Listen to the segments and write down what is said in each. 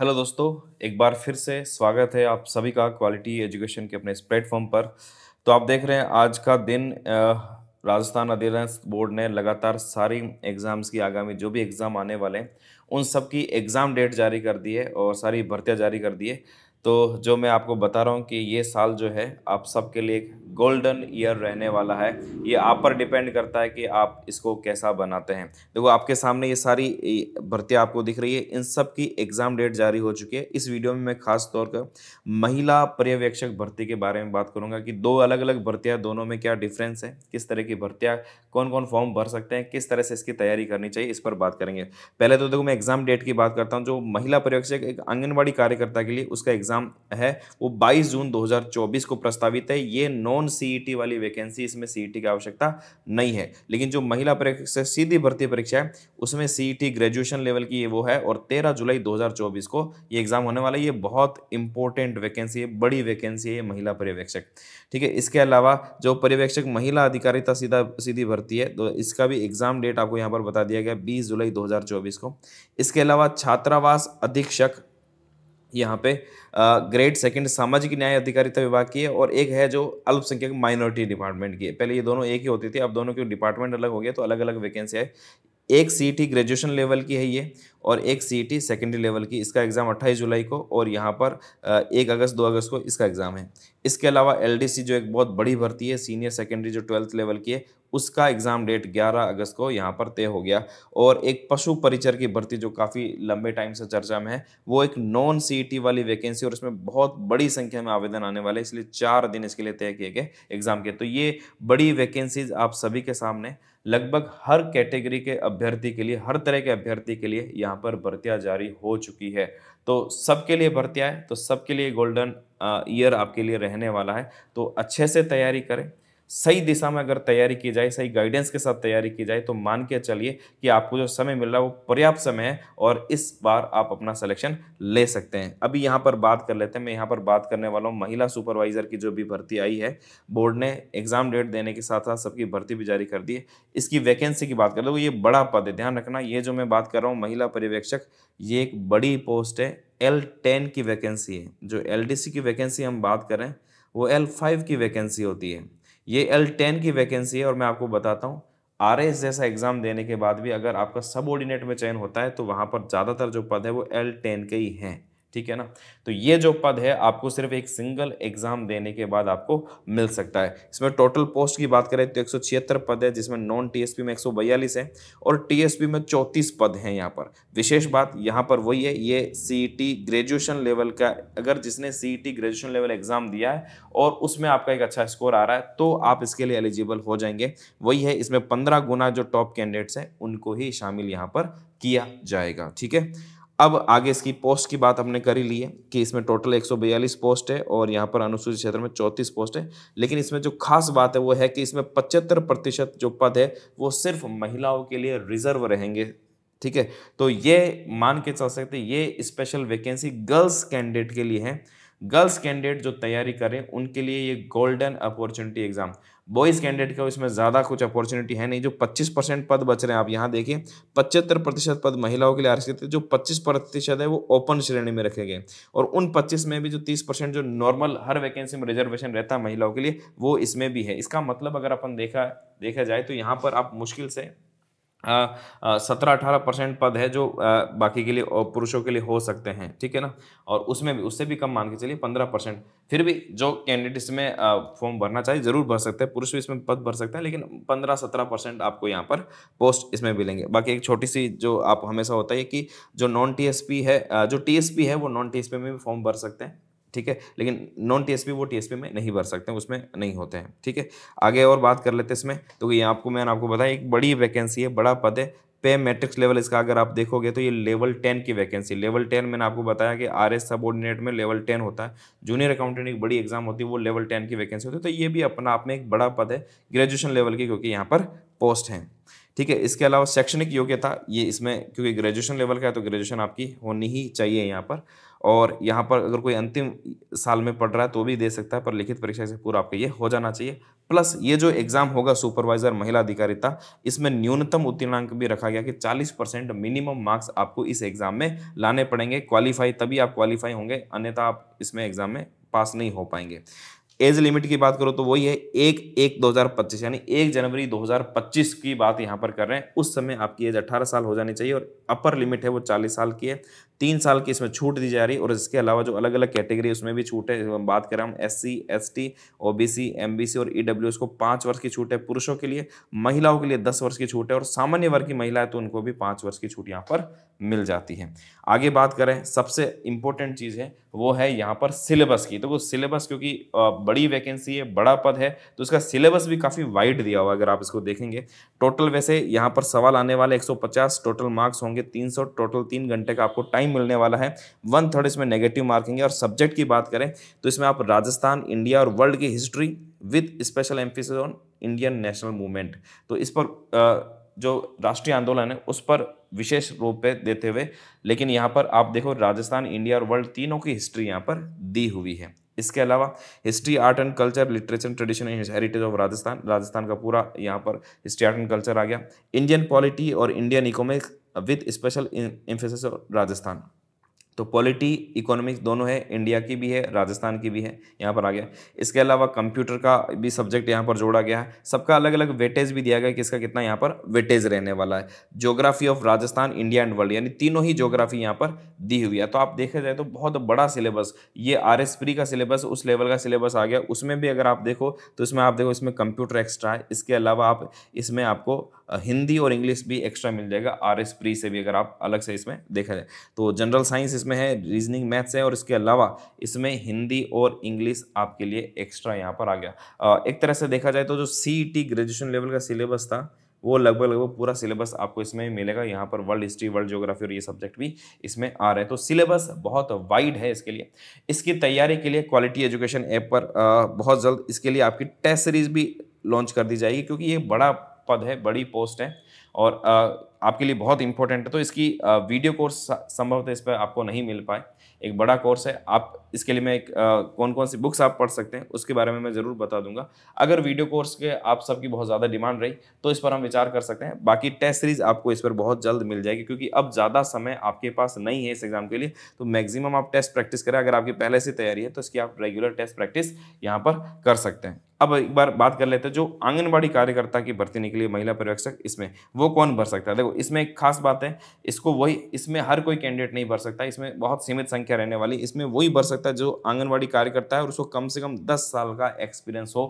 hello दोस्तों एक बार फिर से स्वागत है आप सभी का क्वालिटी एजुकेशन के अपने इस प्लेटफॉर्म पर तो आप देख रहे हैं आज का दिन राजस्थान अधिराज बोर्ड ने लगातार सारी एग्ज़ाम्स की आगामी जो भी एग्ज़ाम आने वाले हैं उन सब की एग्ज़ाम डेट जारी कर दी है और सारी भर्तियाँ जारी कर दी है तो जो मैं आपको बता रहा हूँ कि ये साल जो है आप सबके लिए एक गोल्डन ईयर रहने वाला है ये आप पर डिपेंड करता है कि आप इसको कैसा बनाते हैं देखो आपके सामने ये सारी भर्ती आपको दिख रही है इन सब की एग्ज़ाम डेट जारी हो चुकी है इस वीडियो में मैं खास तौर पर महिला पर्यवेक्षक भर्ती के बारे में बात करूंगा कि दो अलग अलग भर्तियां दोनों में क्या डिफरेंस है किस तरह की भर्तियां कौन कौन फॉर्म भर सकते हैं किस तरह से इसकी तैयारी करनी चाहिए इस पर बात करेंगे पहले तो देखो मैं एग्ज़ाम डेट की बात करता हूँ जो महिला पर्यवेक्षक एक आंगनबाड़ी कार्यकर्ता के लिए उसका एग्ज़ाम है वो बाईस जून दो को प्रस्तावित है ये नॉन नॉन सीईटी e वाली वैकेंसी इसमें सीईटी e की आवश्यकता नहीं है लेकिन जो महिला परीक्षा सीधी भर्ती परीक्षा है उसमें सीईटी ग्रेजुएशन लेवल की ये वो है और 13 जुलाई 2024 को ये एग्जाम होने वाला है ये बहुत इंपॉर्टेंट वैकेंसी है बड़ी वैकेंसी है महिला पर्यवेक्षक ठीक है इसके अलावा जो पर्यवेक्षक महिला अधिकारिता सीधा सीधी भर्ती है तो इसका भी एग्जाम डेट आपको यहाँ पर बता दिया गया बीस जुलाई दो को इसके अलावा छात्रावास अधीक्षक यहाँ पे ग्रेड सेकंड सामाजिक न्याय अधिकारिता विभाग की है और एक है जो अल्पसंख्यक माइनॉरिटी डिपार्टमेंट की है पहले ये दोनों एक ही होती थी अब दोनों के डिपार्टमेंट अलग हो गया तो अलग अलग वैकेंसी है एक सीट ही ग्रेजुएशन लेवल की है ये और एक सी सेकेंडरी लेवल की इसका एग्ज़ाम अट्ठाईस जुलाई को और यहाँ पर एक अगस्त दो अगस्त को इसका एग्ज़ाम है इसके अलावा एल जो एक बहुत बड़ी भर्ती है सीनियर सेकेंडरी जो ट्वेल्थ लेवल की है उसका एग्ज़ाम डेट 11 अगस्त को यहाँ पर तय हो गया और एक पशु परिचर की भर्ती जो काफ़ी लंबे टाइम से चर्चा में है वो एक नॉन सी e वाली वैकेंसी और इसमें बहुत बड़ी संख्या में आवेदन आने वाले इसलिए चार दिन इसके लिए तय किए गए एग्ज़ाम के तो ये बड़ी वैकेंसीज आप सभी के सामने लगभग हर कैटेगरी के अभ्यर्थी के लिए हर तरह के अभ्यर्थी के लिए यहाँ यहाँ पर भर्तियाँ जारी हो चुकी है तो सबके लिए भर्तियाँ तो सबके लिए गोल्डन ईयर आपके लिए रहने वाला है तो अच्छे से तैयारी करें सही दिशा में अगर तैयारी की जाए सही गाइडेंस के साथ तैयारी की जाए तो मान के चलिए कि आपको जो समय मिल रहा है वो पर्याप्त समय है और इस बार आप अपना सिलेक्शन ले सकते हैं अभी यहाँ पर बात कर लेते हैं मैं यहाँ पर बात करने वाला हूँ महिला सुपरवाइजर की जो भी भर्ती आई है बोर्ड ने एग्जाम डेट देने के साथ साथ सबकी भर्ती भी जारी कर दी है इसकी वैकेंसी की बात कर लो तो ये बड़ा पद है ध्यान रखना ये जो मैं बात कर रहा हूँ महिला पर्यवेक्षक ये एक बड़ी पोस्ट है एल टेन की वैकेंसी है जो एल डी सी की वैकेंसी हम बात करें वो एल फाइव की वैकेंसी होती है ये एल टेन की वैकेंसी है और मैं आपको बताता हूँ आर एस जैसा एग्ज़ाम देने के बाद भी अगर आपका सब ऑर्डिनेट में चयन होता है तो वहाँ पर ज़्यादातर जो पद है वो एल टेन के ही हैं ठीक है ना तो ये जो पद है आपको सिर्फ एक सिंगल एग्जाम देने के बाद आपको मिल सकता है इसमें टोटल पोस्ट की बात करें तो एक पद है जिसमें नॉन टीएसपी में एक है और टीएसपी में 34 पद हैं यहाँ पर विशेष बात यहाँ पर वही है ये सीई ग्रेजुएशन लेवल का अगर जिसने सीईटी ग्रेजुएशन लेवल एग्जाम दिया है और उसमें आपका एक अच्छा स्कोर आ रहा है तो आप इसके लिए एलिजिबल हो जाएंगे वही है इसमें पंद्रह गुना जो टॉप कैंडिडेट्स हैं उनको ही शामिल यहाँ पर किया जाएगा ठीक है अब आगे इसकी पोस्ट की बात हमने कर ही ली है कि इसमें टोटल एक पोस्ट है और यहाँ पर अनुसूचित क्षेत्र में 34 पोस्ट है लेकिन इसमें जो खास बात है वो है कि इसमें 75 प्रतिशत जो पद है वो सिर्फ महिलाओं के लिए रिजर्व रहेंगे ठीक है तो ये मान के चल सकते ये स्पेशल वैकेंसी गर्ल्स कैंडिडेट के लिए है गर्ल्स कैंडिडेट जो तैयारी करें उनके लिए ये golden opportunity exam boys candidate का इसमें ज़्यादा कुछ अपॉर्चुनिटी है नहीं जो 25 परसेंट पद बच रहे हैं आप यहाँ देखिए पचहत्तर प्रतिशत पद महिलाओं के लिए आरक्षित है जो 25 प्रतिशत है वो ओपन श्रेणी में रखे गए और उन 25 में भी जो 30 परसेंट जो नॉर्मल हर वैकेंसी में रिजर्वेशन रहता है महिलाओं के लिए वो इसमें भी है इसका मतलब अगर अपन देखा देखा जाए तो यहाँ पर आप मुश्किल से हाँ, सत्रह अठारह परसेंट पद है जो आ, बाकी के लिए पुरुषों के लिए हो सकते हैं ठीक है ना और उसमें भी उससे भी कम मान के चलिए पंद्रह परसेंट फिर भी जो कैंडिडेट इसमें फॉर्म भरना चाहिए ज़रूर भर सकते हैं पुरुष भी इसमें पद भर सकते हैं लेकिन पंद्रह सत्रह परसेंट आपको यहाँ पर पोस्ट इसमें मिलेंगे बाकी एक छोटी सी जो आप हमेशा होता है कि जो नॉन टी है जो टी है वो नॉन टी में भी फॉर्म भर सकते हैं ठीक है लेकिन नॉन टीएसपी वो टीएसपी में नहीं भर सकते उसमें नहीं होते हैं ठीक है आगे और बात कर लेते हैं इसमें तो ये आपको मैंने आपको बताया एक बड़ी वैकेंसी है बड़ा पद है पे मैट्रिक्स लेवल इसका अगर आप देखोगे तो ये लेवल टेन की वैकेंसी लेवल टेन मैंने आपको बताया कि आर एस सबॉर्डिनेट में लेवल टेन होता है जूनियर अकाउंटेंट एक बड़ी एग्जाम होती है वो लेवल टेन की वैकेंसी होती है तो ये भी अपना आप में एक बड़ा पद है ग्रेजुएशन लेवल की क्योंकि यहाँ पर पोस्ट हैं ठीक है इसके अलावा शैक्षणिक योग्यता ये इसमें क्योंकि ग्रेजुएशन लेवल का है तो ग्रेजुएशन आपकी होनी ही चाहिए यहाँ पर और यहाँ पर अगर कोई अंतिम साल में पढ़ रहा है तो भी दे सकता है पर लिखित परीक्षा से पूरा आपका ये हो जाना चाहिए प्लस ये जो एग्जाम होगा सुपरवाइजर महिला अधिकारिता इसमें न्यूनतम उत्तीर्णांक भी रखा गया कि 40 परसेंट मिनिमम मार्क्स आपको इस एग्जाम में लाने पड़ेंगे क्वालिफाई तभी आप क्वालिफाई होंगे अन्यथा आप इसमें एग्जाम में पास नहीं हो पाएंगे एज लिमिट की बात करो तो वही है एक एक 2025 यानी एक जनवरी 2025 की बात यहाँ पर कर रहे हैं उस समय आपकी एज 18 साल हो जानी चाहिए और अपर लिमिट है वो 40 साल की है तीन साल की इसमें छूट दी जा रही है और इसके अलावा जो अलग अलग कैटेगरी है उसमें भी छूट है हम बात करें हम S C S T O B C M B C और ई डब्ल्यू एस को पाँच वर्ष की छूट है पुरुषों के लिए महिलाओं के लिए दस वर्ष की छूट है और सामान्य वर्ग की महिला है तो उनको भी पाँच वर्ष की छूट यहाँ पर मिल जाती है आगे बात करें सबसे इंपॉर्टेंट चीज़ है वो है यहाँ पर सिलेबस की तो सिलेबस क्योंकि बड़ी वैकेंसी है बड़ा पद है तो इसका सिलेबस भी काफ़ी वाइड दिया हुआ अगर आप इसको देखेंगे टोटल वैसे यहाँ पर सवाल आने वाले 150 टोटल मार्क्स होंगे 300 टोटल तीन घंटे का आपको टाइम मिलने वाला है वन थर्ड इसमें नेगेटिव मार्किंग है और सब्जेक्ट की बात करें तो इसमें आप राजस्थान इंडिया और वर्ल्ड की history with special emphasis on Indian national movement तो इस पर जो राष्ट्रीय आंदोलन है उस पर विशेष रूप पे देते हुए लेकिन यहाँ पर आप देखो राजस्थान इंडिया और वर्ल्ड तीनों की हिस्ट्री यहाँ पर दी हुई है इसके अलावा history art and culture literature tradition and heritage of Rajasthan Rajasthan का पूरा यहाँ पर हिस्ट्री आर्ट एंड कल्चर आ गया इंडियन पॉलिटी और Indian economic with special emphasis Rajasthan तो पॉलिटी इकोनॉमिक्स दोनों है इंडिया की भी है राजस्थान की भी है यहाँ पर आ गया इसके अलावा कंप्यूटर का भी सब्जेक्ट यहाँ पर जोड़ा गया है सबका अलग अलग वेटेज भी दिया गया कि इसका कितना यहाँ पर वेटेज रहने वाला है geography of Rajasthan India and world यानी तीनों ही जोग्राफी यहाँ पर दी हुई है तो आप देखा जाए तो बहुत बड़ा सिलेबस ये आर एस प्री का सिलेबस उस लेवल का सिलेबस आ गया उसमें भी अगर आप देखो तो इसमें आप देखो इसमें कंप्यूटर एक्स्ट्रा है इसके अलावा आप इसमें आपको हिंदी और इंग्लिश भी एक्स्ट्रा मिल जाएगा आर एस प्री से भी अगर आप अलग से इसमें देखा जाए तो जनरल साइंस इसमें है रीजनिंग मैथ्स है और इसके अलावा इसमें हिंदी और इंग्लिश आपके लिए एक्स्ट्रा यहाँ पर आ गया एक तरह से देखा जाए तो जो सी टी ग्रेजुएशन लेवल का सिलेबस था वो लगभग लगभग पूरा सिलेबस आपको इसमें मिलेगा यहाँ पर वर्ल्ड हिस्ट्री वर्ल्ड ज्योग्राफी और ये सब्जेक्ट भी इसमें आ रहे हैं तो सिलेबस बहुत वाइड है इसके लिए इसकी तैयारी के लिए क्वालिटी एजुकेशन ऐप पर बहुत जल्द इसके लिए आपकी टेस्ट सीरीज भी लॉन्च कर दी जाएगी क्योंकि ये बड़ा पद है बड़ी पोस्ट है और आपके लिए बहुत इंपॉर्टेंट है तो इसकी वीडियो कोर्स संभवतः इस पर आपको नहीं मिल पाए एक बड़ा कोर्स है आप इसके लिए मैं एक कौन कौन सी बुक्स आप पढ़ सकते हैं उसके बारे में मैं ज़रूर बता दूंगा अगर वीडियो कोर्स के आप सबकी बहुत ज़्यादा डिमांड रही तो इस पर हम विचार कर सकते हैं बाकी टेस्ट सीरीज़ आपको इस पर बहुत जल्द मिल जाएगी क्योंकि अब ज़्यादा समय आपके पास नहीं है इस एग्ज़ाम के लिए तो मैक्सिमम आप टेस्ट प्रैक्टिस करें अगर आपकी पहले से तैयारी है तो इसकी आप रेगुलर टेस्ट प्रैक्टिस यहाँ पर कर सकते हैं अब एक बार बात कर लेते हैं जो आंगनबाड़ी कार्यकर्ता की भर्ती निकली महिला पर्यवेक्षक इसमें वो वो कौन भर सकता है देखो इसमें एक खास बात है इसको वही इसमें हर कोई कैंडिडेट नहीं भर सकता इसमें बहुत सीमित संख्या रहने वाली इसमें वही भर सकता है जो आंगनबाड़ी कार्यकर्ता है और उसको कम से कम दस साल का एक्सपीरियंस हो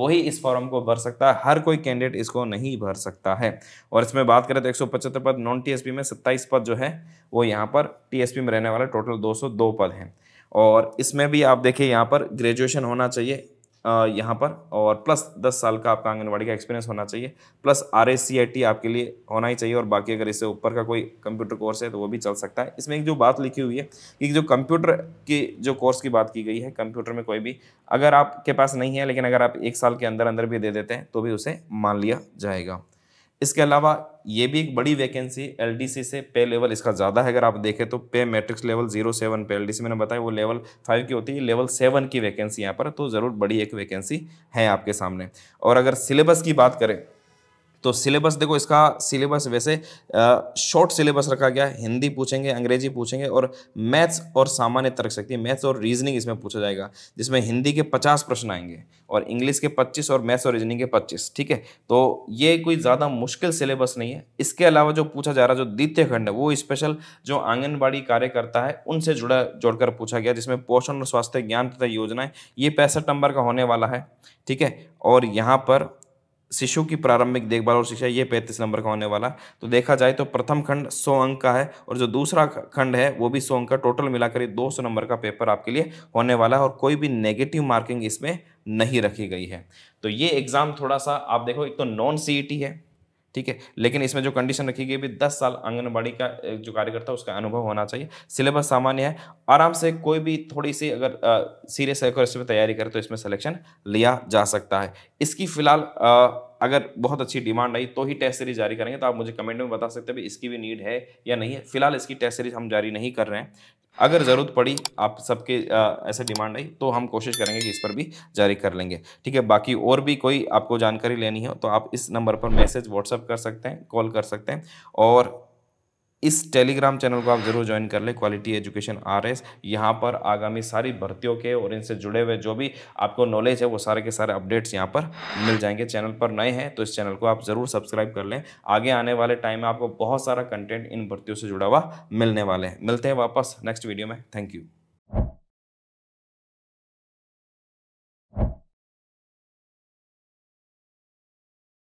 वही इस फॉर्म को भर सकता है हर कोई कैंडिडेट इसको नहीं भर सकता है और इसमें बात करें तो एक पद नॉन टीएसपी में 27 पद जो है वो यहाँ पर टीएसपी में रहने वाला टोटल 202 पद हैं और इसमें भी आप देखिए यहाँ पर ग्रेजुएशन होना चाहिए यहाँ पर और प्लस दस साल का आपका आंगनबाड़ी का एक्सपीरियंस होना चाहिए प्लस आर एस आपके लिए होना ही चाहिए और बाकी अगर इससे ऊपर का कोई कंप्यूटर कोर्स है तो वो भी चल सकता है इसमें एक जो बात लिखी हुई है कि जो कंप्यूटर की जो कोर्स की बात की गई है कंप्यूटर में कोई भी अगर आपके पास नहीं है लेकिन अगर आप एक साल के अंदर अंदर भी दे देते हैं तो भी उसे मान लिया जाएगा इसके अलावा ये भी एक बड़ी वैकेंसी सी से पे लेवल इसका ज़्यादा है अगर आप देखें तो पे मैट्रिक्स लेवल जीरो सेवन पे सी मैंने बताया वो लेवल फाइव की होती है लेवल सेवन की वैकेंसी यहाँ पर तो ज़रूर बड़ी एक वैकेंसी है आपके सामने और अगर सिलेबस की बात करें तो सिलेबस देखो इसका सिलेबस वैसे शॉर्ट सिलेबस रखा गया है हिंदी पूछेंगे अंग्रेजी पूछेंगे और मैथ्स और सामान्य तर्क शक्ति मैथ्स और रीजनिंग इसमें पूछा जाएगा जिसमें हिंदी के पचास प्रश्न आएंगे और इंग्लिश के पच्चीस और मैथ्स और रीजनिंग के पच्चीस ठीक है तो ये कोई ज़्यादा मुश्किल सिलेबस नहीं है इसके अलावा जो पूछा जा रहा जो द्वितीय खंड है वो स्पेशल जो आंगनबाड़ी कार्यकर्ता है उनसे जुड़ा जोड़कर पूछा गया जिसमें पोषण और स्वास्थ्य ज्ञान तथा योजनाएं ये पैंसठ नंबर का होने वाला है ठीक है और यहाँ पर शिशु की प्रारंभिक देखभाल और शिक्षा ये पैंतीस नंबर का होने वाला तो देखा जाए तो प्रथम खंड सौ अंक का है और जो दूसरा खंड है वो भी सौ अंक का टोटल मिलाकर ये दो सौ नंबर का पेपर आपके लिए होने वाला है और कोई भी नेगेटिव मार्किंग इसमें नहीं रखी गई है तो ये एग्ज़ाम थोड़ा सा आप देखो एक तो नॉन सी e है ठीक है लेकिन इसमें जो कंडीशन रखी गई भी दस साल आंगनबाड़ी का जो कार्यकर्ता उसका अनुभव होना चाहिए सिलेबस सामान्य है आराम से कोई भी थोड़ी सी अगर सीरियस है इसमें तैयारी करे तो इसमें सिलेक्शन लिया जा सकता है इसकी फिलहाल अगर बहुत अच्छी डिमांड आई तो ही टेस्ट सीरीज जारी करेंगे तो आप मुझे कमेंट में बता सकते हैं इसकी भी नीड है या नहीं है फिलहाल इसकी टेस्ट सीरीज हम जारी नहीं कर रहे हैं अगर ज़रूरत पड़ी आप सबके ऐसे डिमांड आई तो हम कोशिश करेंगे कि इस पर भी जारी कर लेंगे ठीक है बाकी और भी कोई आपको जानकारी लेनी हो तो आप इस नंबर पर मैसेज व्हाट्सअप कर सकते हैं कॉल कर सकते हैं और इस टेलीग्राम चैनल को आप जरूर ज्वाइन कर लें क्वालिटी एजुकेशन आर एस यहाँ पर आगामी सारी भर्तियों के और इनसे जुड़े हुए जो भी आपको नॉलेज है वो सारे के सारे अपडेट्स यहाँ पर मिल जाएंगे चैनल पर नए हैं तो इस चैनल को आप ज़रूर सब्सक्राइब कर लें आगे आने वाले टाइम में आपको बहुत सारा कंटेंट इन भर्तियों से जुड़ा हुआ मिलने वाले हैं मिलते हैं वापस नेक्स्ट वीडियो में थैंक यू